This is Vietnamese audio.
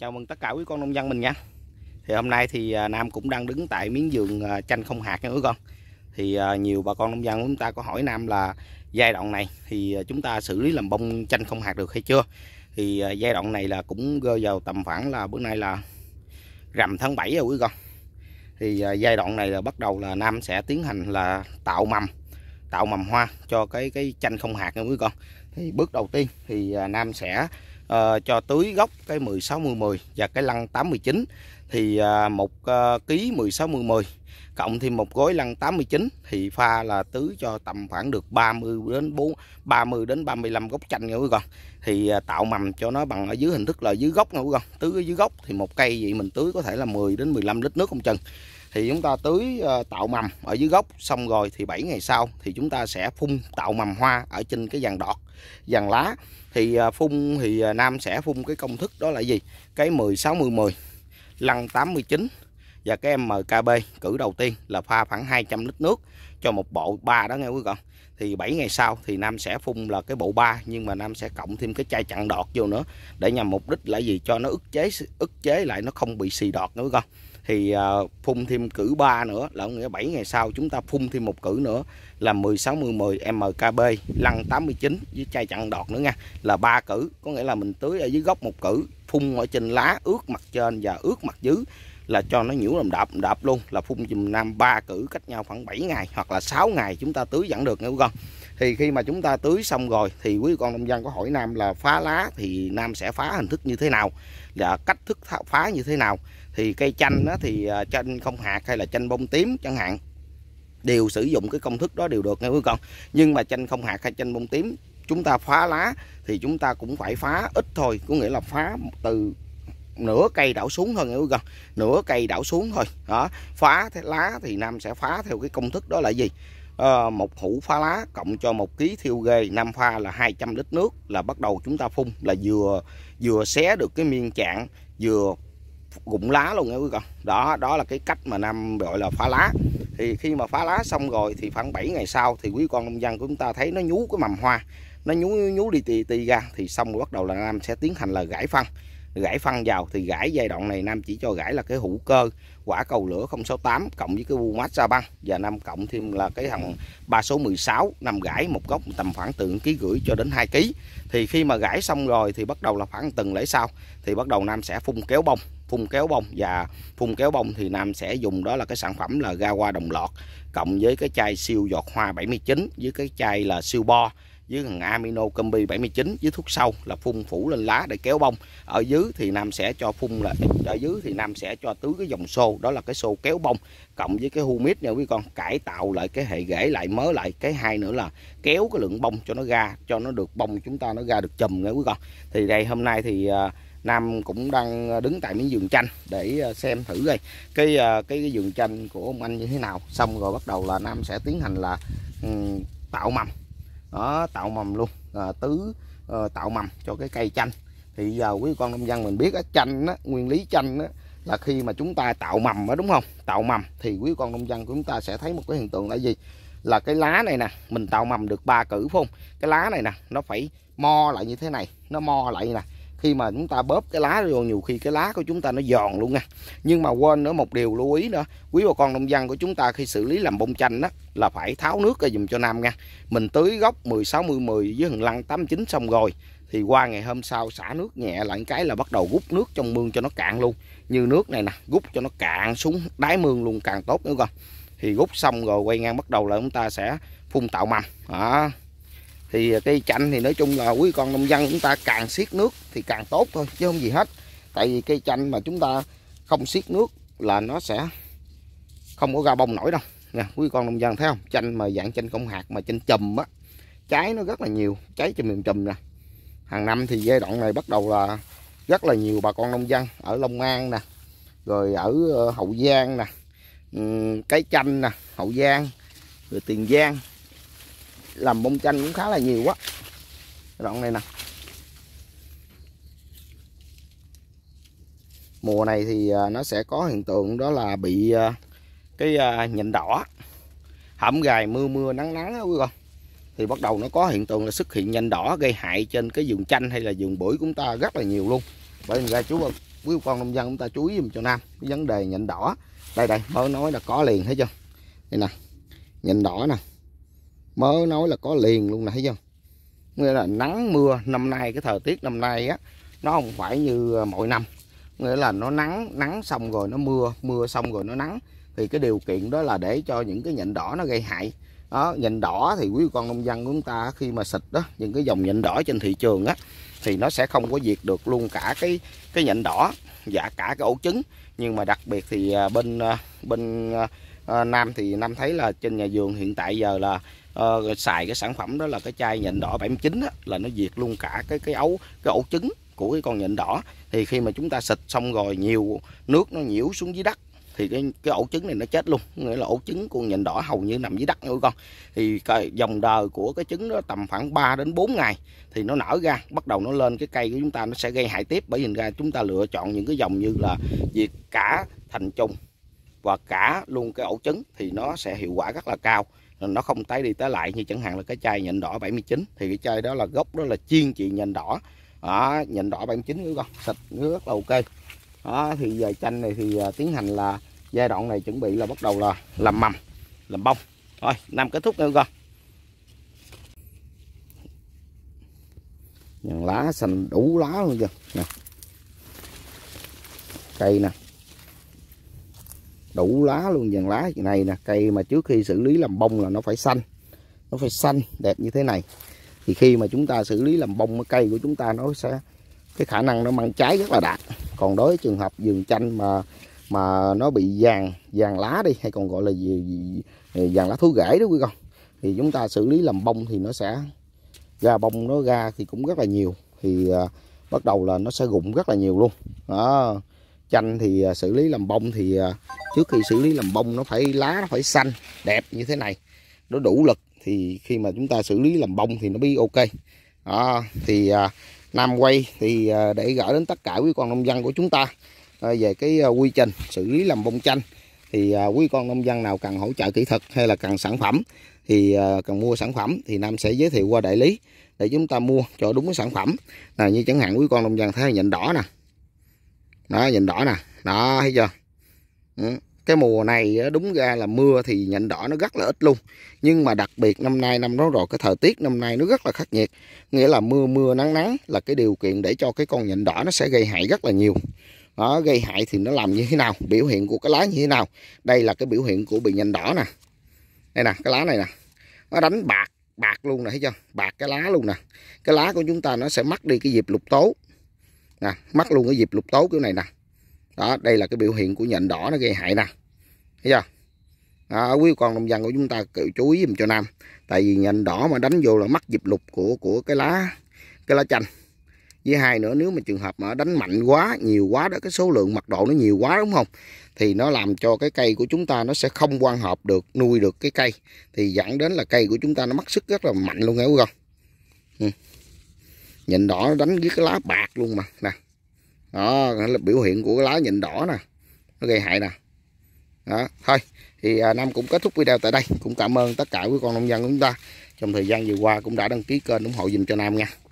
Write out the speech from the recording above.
chào mừng tất cả quý con nông dân mình nha thì hôm nay thì à, Nam cũng đang đứng tại miếng vườn à, chanh không hạt nha quý con thì à, nhiều bà con nông dân chúng ta có hỏi Nam là giai đoạn này thì chúng ta xử lý làm bông chanh không hạt được hay chưa thì giai đoạn này là cũng rơi vào tầm khoảng là bữa nay là rằm tháng 7 rồi quý con thì giai đoạn này là bắt đầu là Nam sẽ tiến hành là tạo mầm tạo mầm hoa cho cái cái chanh không hạt nha quý con thì bước đầu tiên thì Nam sẽ uh, cho tưới gốc cái 16 10 10 và cái lăng 89 thì uh, một uh, ký 16 10 10 cộng thêm một gói lăn 89 thì pha là tứ cho tầm khoảng được 30 đến 4 30 đến 35 gốc chanh nha quý con thì à, tạo mầm cho nó bằng ở dưới hình thức là dưới gốc nha quý con tưới ở dưới gốc thì một cây vậy mình tưới có thể là 10 đến 15 lít nước không chừng thì chúng ta tưới à, tạo mầm ở dưới gốc xong rồi thì 7 ngày sau thì chúng ta sẽ phun tạo mầm hoa ở trên cái dàn đọt dàn lá thì à, phun thì Nam sẽ phun cái công thức đó là gì cái 10 60 10 lăng 89 và cái MKB cử đầu tiên là pha khoảng 200 lít nước cho một bộ ba đó nghe quý con thì 7 ngày sau thì Nam sẽ phun là cái bộ ba nhưng mà Nam sẽ cộng thêm cái chai chặn đọt vô nữa để nhằm mục đích là gì cho nó ức chế ức chế lại nó không bị xì đọt nữa quý con thì à, phun thêm cử ba nữa là nghĩa 7 ngày sau chúng ta phun thêm một cử nữa là 1610 10 MKB lăn 89 với chai chặn đọt nữa nha là ba cử có nghĩa là mình tưới ở dưới gốc một cử phun ở trên lá ướt mặt trên và ướt mặt dưới là cho nó nhiễu làm đạp làm đạp luôn là phun chùm nam ba cử cách nhau khoảng 7 ngày hoặc là 6 ngày chúng ta tưới vẫn được nha quý con thì khi mà chúng ta tưới xong rồi thì quý con nông dân có hỏi nam là phá lá thì nam sẽ phá hình thức như thế nào là cách thức phá như thế nào thì cây chanh đó thì à, chanh không hạt hay là chanh bông tím chẳng hạn đều sử dụng cái công thức đó đều được nha quý con nhưng mà chanh không hạt hay chanh bông tím chúng ta phá lá thì chúng ta cũng phải phá ít thôi có nghĩa là phá từ nửa cây đảo xuống thôi nghe gần nửa cây đảo xuống thôi đó phá lá thì nam sẽ phá theo cái công thức đó là gì à, một hũ phá lá cộng cho một ký thiêu ghê nam pha là 200 lít nước là bắt đầu chúng ta phun là vừa vừa xé được cái miên trạng vừa gụng lá luôn nghe quý con đó đó là cái cách mà nam gọi là phá lá thì khi mà phá lá xong rồi thì khoảng 7 ngày sau thì quý con nông dân của chúng ta thấy nó nhú cái mầm hoa nó nhú nhú đi tì tì ra thì xong rồi bắt đầu là nam sẽ tiến hành là gãi phân gãi phân vào thì gãi giai đoạn này Nam chỉ cho gãi là cái hữu cơ quả cầu lửa 068 cộng với cái Bumat Sa Băng và Nam cộng thêm là cái thằng ba số 16 nằm gãi một gốc tầm khoảng từ ký gửi cho đến 2 ký thì khi mà gãi xong rồi thì bắt đầu là khoảng từng lễ sau thì bắt đầu Nam sẽ phun kéo bông phun kéo bông và phun kéo bông thì Nam sẽ dùng đó là cái sản phẩm là ga hoa đồng lọt cộng với cái chai siêu giọt hoa 79 với cái chai là siêu bo với thằng amino combi 79 với thuốc sâu là phun phủ lên lá để kéo bông ở dưới thì nam sẽ cho phun là ở dưới thì nam sẽ cho tưới cái dòng xô đó là cái xô kéo bông cộng với cái humic nha quý con cải tạo lại cái hệ rễ lại mới lại cái hai nữa là kéo cái lượng bông cho nó ra cho nó được bông chúng ta nó ra được chùm nha quý con thì đây hôm nay thì à, Nam cũng đang đứng tại miếng vườn chanh để à, xem thử đây cái à, cái, cái vườn chanh của ông anh như thế nào xong rồi bắt đầu là Nam sẽ tiến hành là um, tạo mầm đó tạo mầm luôn à, tứ à, tạo mầm cho cái cây chanh thì giờ quý con nông dân mình biết á chanh á nguyên lý chanh á là khi mà chúng ta tạo mầm á đúng không tạo mầm thì quý con nông dân của chúng ta sẽ thấy một cái hiện tượng là gì là cái lá này nè mình tạo mầm được ba cử phun cái lá này nè nó phải mo lại như thế này nó mo lại nè khi mà chúng ta bóp cái lá rồi nhiều khi cái lá của chúng ta nó giòn luôn nha nhưng mà quên nữa một điều lưu ý nữa quý bà con nông dân của chúng ta khi xử lý làm bông chanh đó là phải tháo nước ra dùm cho nam nha mình tưới gốc 16 10 10 với hừng lăng 89 xong rồi thì qua ngày hôm sau xả nước nhẹ lại cái là bắt đầu rút nước trong mương cho nó cạn luôn như nước này nè rút cho nó cạn xuống đáy mương luôn càng tốt nữa con thì rút xong rồi quay ngang bắt đầu là chúng ta sẽ phun tạo mầm đó. À thì à, cây chanh thì nói chung là quý con nông dân chúng ta càng siết nước thì càng tốt thôi chứ không gì hết tại vì cây chanh mà chúng ta không siết nước là nó sẽ không có ra bông nổi đâu nha quý con nông dân thấy không chanh mà dạng chanh không hạt mà chanh chùm á trái nó rất là nhiều trái chùm chùm chùm nè hàng năm thì giai đoạn này bắt đầu là rất là nhiều bà con nông dân ở Long An nè rồi ở ờ, Hậu Giang nè cái chanh nè Hậu Giang rồi Tiền Giang làm bông chanh cũng khá là nhiều quá đoạn này nè mùa này thì à, nó sẽ có hiện tượng đó là bị à, cái à, nhện đỏ hẩm gài mưa mưa nắng nắng đó quý con thì bắt đầu nó có hiện tượng là xuất hiện nhện đỏ gây hại trên cái vườn chanh hay là vườn bưởi của chúng ta rất là nhiều luôn bởi vì ra chú quý con nông dân chúng ta chú ý dùm cho nam cái vấn đề nhện đỏ đây đây mới nói là có liền thấy chưa đây nè nhện đỏ nè mới nói là có liền luôn nãy giờ, nghĩa là nắng mưa năm nay cái thời tiết năm nay á nó không phải như à, mọi năm nghĩa là nó nắng nắng xong rồi nó mưa mưa xong rồi nó nắng thì cái điều kiện đó là để cho những cái nhện đỏ nó gây hại đó nhện đỏ thì quý con nông dân của chúng ta khi mà xịt đó những cái dòng nhện đỏ trên thị trường á thì nó sẽ không có diệt được luôn cả cái cái nhện đỏ và cả cái ổ trứng nhưng mà đặc biệt thì à, bên à, bên Nam thì Nam thấy là trên nhà vườn hiện tại giờ là uh, xài cái sản phẩm đó là cái chai nhện đỏ 79 đó, là nó diệt luôn cả cái cái ấu cái ổ trứng của cái con nhện đỏ thì khi mà chúng ta xịt xong rồi nhiều nước nó nhiễu xuống dưới đất thì cái cái ổ trứng này nó chết luôn nghĩa là ổ trứng con nhện đỏ hầu như nằm dưới đất thôi con thì cái dòng đời của cái trứng nó tầm khoảng 3 đến 4 ngày thì nó nở ra bắt đầu nó lên cái cây của chúng ta nó sẽ gây hại tiếp bởi vì ra chúng ta lựa chọn những cái dòng như là diệt cả thành trùng và cả luôn cái ổ trứng thì nó sẽ hiệu quả rất là cao nó không tái đi tái lại như chẳng hạn là cái chai nhện đỏ 79 thì cái chai đó là gốc đó là chiên chị nhện đỏ đó, nhện đỏ 79 nữa con sạch nó rất là ok đó, thì giờ chanh này thì à, tiến hành là giai đoạn này chuẩn bị là bắt đầu là làm mầm làm bông thôi năm kết thúc nha con Nhàn lá xanh đủ lá luôn chưa nè cây nè đủ lá luôn dàn lá này nè cây mà trước khi xử lý làm bông là nó phải xanh nó phải xanh đẹp như thế này thì khi mà chúng ta xử lý làm bông cây của chúng ta nó sẽ cái khả năng nó mang trái rất là đạt còn đối với trường hợp vườn chanh mà mà nó bị vàng vàng lá đi hay còn gọi là gì, gì, vàng lá thú gãy đó quý con thì chúng ta xử lý làm bông thì nó sẽ ra bông nó ra thì cũng rất là nhiều thì à, bắt đầu là nó sẽ rụng rất là nhiều luôn đó chanh thì à, xử lý làm bông thì à, trước khi xử lý làm bông nó phải lá nó phải xanh đẹp như thế này nó đủ lực thì khi mà chúng ta xử lý làm bông thì nó mới ok đó, thì à, nam quay thì để gửi đến tất cả quý con nông dân của chúng ta về cái quy trình xử lý làm bông chanh thì quý con nông dân nào cần hỗ trợ kỹ thuật hay là cần sản phẩm thì cần mua sản phẩm thì Nam sẽ giới thiệu qua đại lý để chúng ta mua cho đúng cái sản phẩm là như chẳng hạn quý con nông dân thấy nhận đỏ nè nó nhìn đỏ nè đó thấy chưa ừ, cái mùa này đúng ra là mưa thì nhện đỏ nó rất là ít luôn nhưng mà đặc biệt năm nay năm đó rồi cái thời tiết năm nay nó rất là khắc nghiệt nghĩa là mưa mưa nắng nắng là cái điều kiện để cho cái con nhện đỏ nó sẽ gây hại rất là nhiều đó, gây hại thì nó làm như thế nào biểu hiện của cái lá như thế nào đây là cái biểu hiện của bị nhện đỏ nè đây nè cái lá này nè nó đánh bạc bạc luôn nè thấy chưa bạc cái lá luôn nè cái lá của chúng ta nó sẽ mất đi cái dịp lục tố nè mắc luôn cái dịp lục tố kiểu này nè đó đây là cái biểu hiện của nhện đỏ nó gây hại nè thấy chưa đó, quý con nông dân của chúng ta cựu chú ý dùm cho nam tại vì nhện đỏ mà đánh vô là mắc dịp lục của của cái lá cái lá chanh với hai nữa nếu mà trường hợp mà đánh mạnh quá nhiều quá đó cái số lượng mật độ nó nhiều quá đúng không thì nó làm cho cái cây của chúng ta nó sẽ không quan hợp được nuôi được cái cây thì dẫn đến là cây của chúng ta nó mất sức rất là mạnh luôn nghe quý con ừ nhìn đỏ nó đánh với cái lá bạc luôn mà nè đó là biểu hiện của cái lá nhìn đỏ nè nó gây hại nè đó thôi thì à, Nam cũng kết thúc video tại đây cũng cảm ơn tất cả quý con nông dân của chúng ta trong thời gian vừa qua cũng đã đăng ký kênh ủng hộ dùm cho Nam nha